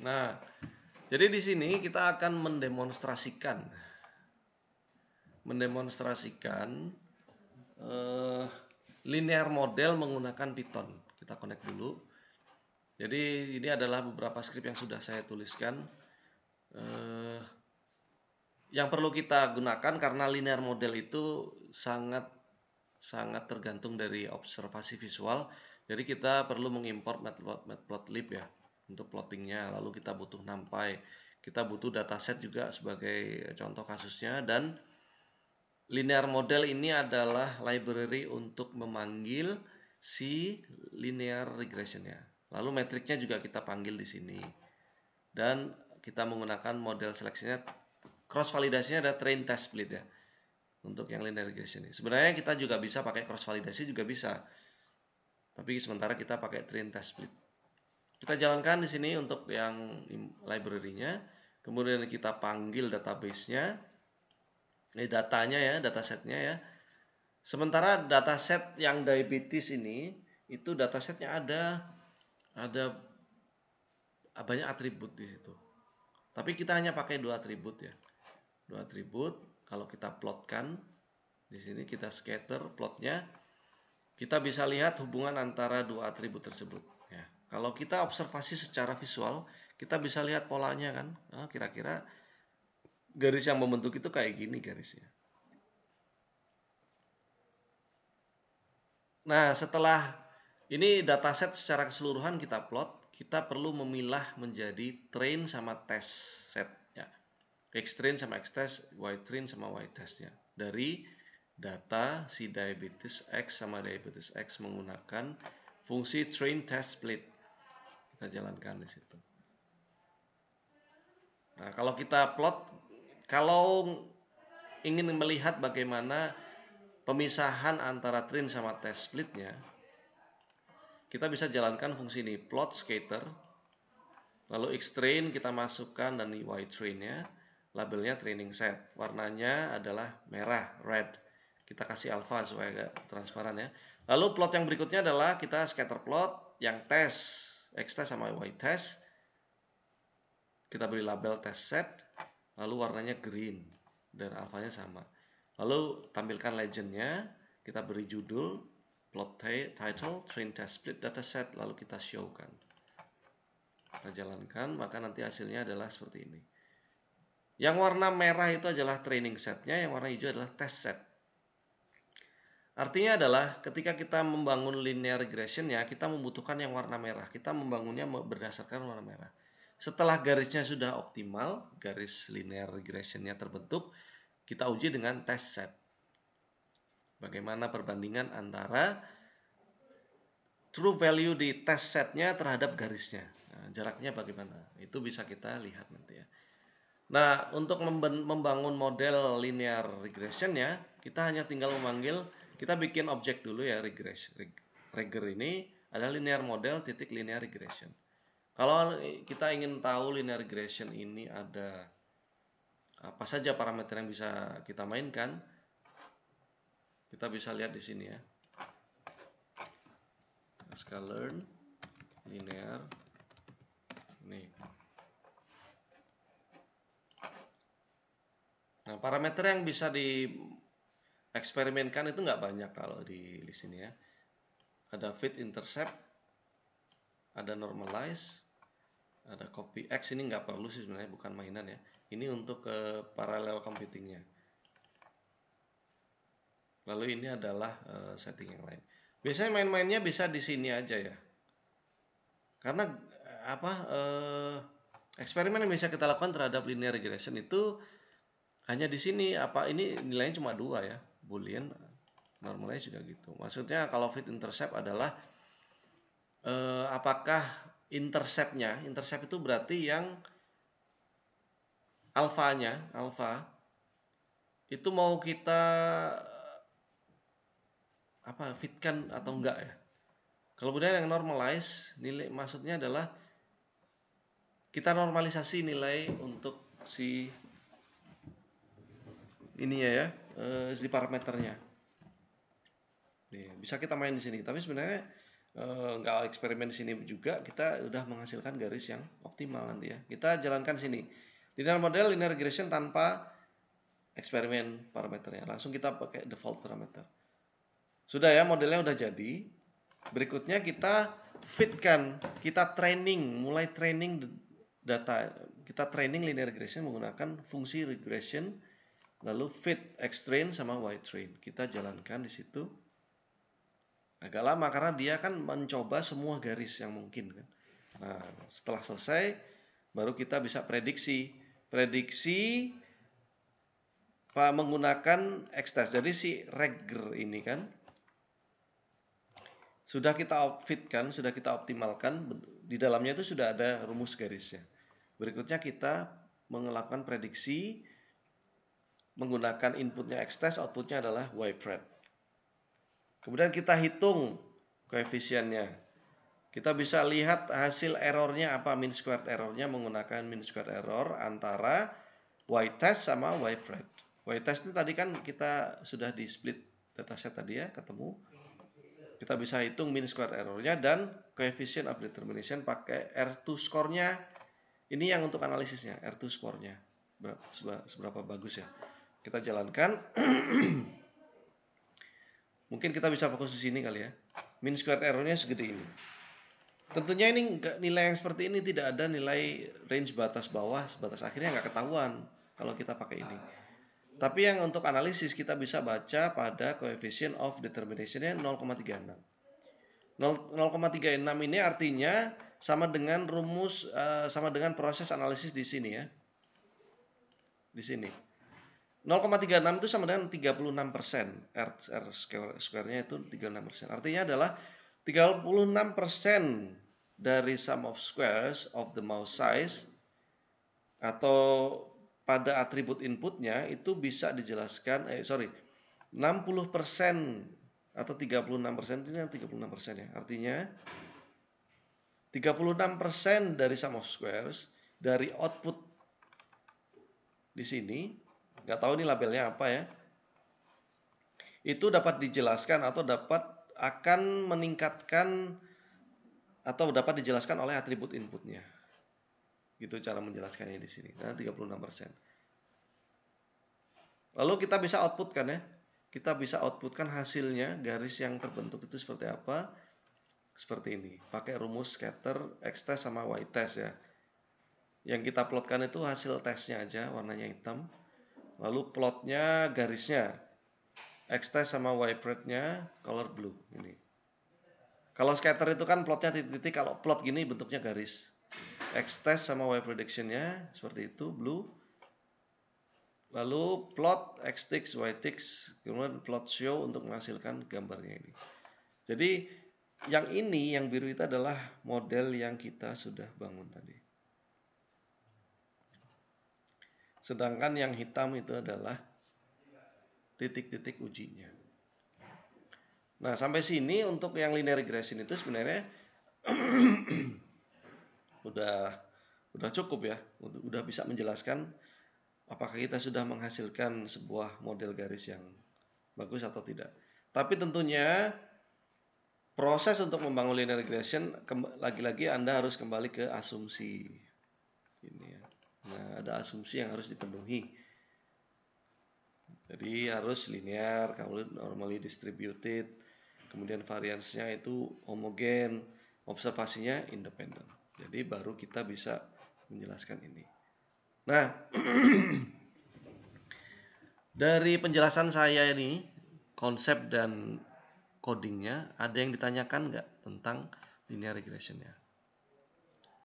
Nah, jadi di sini kita akan mendemonstrasikan mendemonstrasikan uh, linear model menggunakan Python. Kita connect dulu. Jadi ini adalah beberapa script yang sudah saya tuliskan. Uh, yang perlu kita gunakan karena linear model itu sangat sangat tergantung dari observasi visual. Jadi kita perlu mengimpor matplotlib ya untuk plottingnya lalu kita butuh numpy kita butuh dataset juga sebagai contoh kasusnya dan linear model ini adalah library untuk memanggil si linear regressionnya lalu metriknya juga kita panggil di sini dan kita menggunakan model seleksinya cross validasinya ada train test split ya untuk yang linear regression ini. Sebenarnya kita juga bisa pakai cross validasi juga bisa. Tapi sementara kita pakai train test split kita jalankan di sini untuk yang library-nya. Kemudian kita panggil database-nya. Ini datanya ya, datasetnya ya. Sementara dataset yang diabetes ini, itu datasetnya ada ada ah, banyak atribut di situ. Tapi kita hanya pakai dua atribut ya. Dua atribut, kalau kita plotkan, di sini kita scatter plotnya, kita bisa lihat hubungan antara dua atribut tersebut. Ya. Kalau kita observasi secara visual, kita bisa lihat polanya kan. Ah, kira-kira nah, garis yang membentuk itu kayak gini garisnya. Nah, setelah ini dataset secara keseluruhan kita plot, kita perlu memilah menjadi train sama test set ya. X train sama X test, Y train sama Y test ya. Dari data si diabetes X sama diabetes X menggunakan fungsi train test split. Kita jalankan di situ. Nah, kalau kita plot, kalau ingin melihat bagaimana pemisahan antara train sama test splitnya, kita bisa jalankan fungsi ini, plot scatter, lalu X train kita masukkan dan Y trainnya, labelnya training set, warnanya adalah merah, red kita kasih alfa supaya agak transparan ya. Lalu plot yang berikutnya adalah kita scatter plot yang test x test sama y test. Kita beri label test set, lalu warnanya green dan alfanya sama. Lalu tampilkan legendnya, kita beri judul plot title train test split dataset lalu kita showkan. Kita jalankan, maka nanti hasilnya adalah seperti ini. Yang warna merah itu adalah training setnya, yang warna hijau adalah test set. Artinya adalah ketika kita membangun linear regression ya, kita membutuhkan yang warna merah. Kita membangunnya berdasarkan warna merah. Setelah garisnya sudah optimal, garis linear regressionnya terbentuk, kita uji dengan test set. Bagaimana perbandingan antara true value di test setnya terhadap garisnya. Nah, jaraknya bagaimana? Itu bisa kita lihat nanti ya. Nah, untuk membangun model linear regression ya, kita hanya tinggal memanggil kita bikin objek dulu ya regress. Reg Regger ini adalah linear model titik linear regression. Kalau kita ingin tahu linear regression ini ada apa saja parameter yang bisa kita mainkan, kita bisa lihat di sini ya. scikit linear nih. Nah, parameter yang bisa di eksperimenkan itu nggak banyak kalau di, di sini ya ada fit intercept ada normalize ada copy X ini nggak perlu sih sebenarnya bukan mainan ya ini untuk ke uh, parallel computingnya lalu ini adalah uh, setting yang lain biasanya main-mainnya bisa di sini aja ya karena eh, apa uh, eksperimen yang bisa kita lakukan terhadap linear regression itu hanya di sini apa ini nilainya cuma dua ya boolean normalize juga gitu maksudnya kalau fit intercept adalah eh, apakah interceptnya intercept itu berarti yang alfanya alfa itu mau kita apa fitkan atau enggak ya kalau kemudian yang normalize nilai maksudnya adalah kita normalisasi nilai untuk si ininya ya, ya eh, di parameternya bisa kita main di sini tapi sebenarnya eh, nggak e, eksperimen di sini juga kita sudah menghasilkan garis yang optimal nanti ya kita jalankan sini linear model linear regression tanpa eksperimen parameternya langsung kita pakai default parameter sudah ya modelnya udah jadi berikutnya kita fitkan kita training mulai training data kita training linear regression menggunakan fungsi regression Lalu fit X train sama Y train. Kita jalankan di situ. Agak lama karena dia kan mencoba semua garis yang mungkin kan. Nah, setelah selesai baru kita bisa prediksi. Prediksi menggunakan X test. Jadi si Regger ini kan sudah kita fit kan sudah kita optimalkan, di dalamnya itu sudah ada rumus garisnya. Berikutnya kita melakukan prediksi menggunakan inputnya x-test, outputnya adalah y pred. Kemudian kita hitung koefisiennya. Kita bisa lihat hasil errornya apa, min squared errornya menggunakan min squared error antara y test sama y pred. Y test ini tadi kan kita sudah di split dataset tadi ya, ketemu. Kita bisa hitung min squared errornya dan koefisien of determination pakai R2 skornya. Ini yang untuk analisisnya, R2 skornya. Seberapa bagus ya kita jalankan. Mungkin kita bisa fokus di sini kali ya. Min squared errornya segede ini. Tentunya ini nilai yang seperti ini tidak ada nilai range batas bawah, batas akhirnya nggak ketahuan kalau kita pakai ini. Tapi yang untuk analisis kita bisa baca pada coefficient of Determination-nya 0,36. 0,36 ini artinya sama dengan rumus, eh, sama dengan proses analisis di sini ya. Di sini 0,36 itu sama dengan 36 persen. R, R square-nya itu 36 persen. Artinya adalah 36 persen dari sum of squares of the mouse size atau pada atribut inputnya itu bisa dijelaskan, eh sorry, 60 persen atau 36 persen, ini yang 36 persen ya. Artinya 36 persen dari sum of squares dari output di sini nggak tahu ini labelnya apa ya itu dapat dijelaskan atau dapat akan meningkatkan atau dapat dijelaskan oleh atribut inputnya gitu cara menjelaskannya di sini 36% lalu kita bisa outputkan ya kita bisa outputkan hasilnya garis yang terbentuk itu seperti apa seperti ini pakai rumus scatter x test sama y test ya yang kita plotkan itu hasil tesnya aja warnanya hitam Lalu plotnya garisnya x test sama y nya color blue ini. Kalau scatter itu kan plotnya titik-titik, kalau plot gini bentuknya garis. X test sama y predictionnya seperti itu blue. Lalu plot x ticks y ticks, kemudian plot show untuk menghasilkan gambarnya ini. Jadi yang ini yang biru itu adalah model yang kita sudah bangun tadi. Sedangkan yang hitam itu adalah titik-titik ujinya. Nah, sampai sini untuk yang linear regression itu sebenarnya udah udah cukup ya. Udah bisa menjelaskan apakah kita sudah menghasilkan sebuah model garis yang bagus atau tidak. Tapi tentunya proses untuk membangun linear regression lagi-lagi Anda harus kembali ke asumsi. Ini ya. Nah, ada asumsi yang harus dipenuhi. Jadi harus linear, kemudian normally distributed, kemudian variansnya itu homogen, observasinya independen. Jadi baru kita bisa menjelaskan ini. Nah, dari penjelasan saya ini, konsep dan codingnya, ada yang ditanyakan nggak tentang linear regressionnya?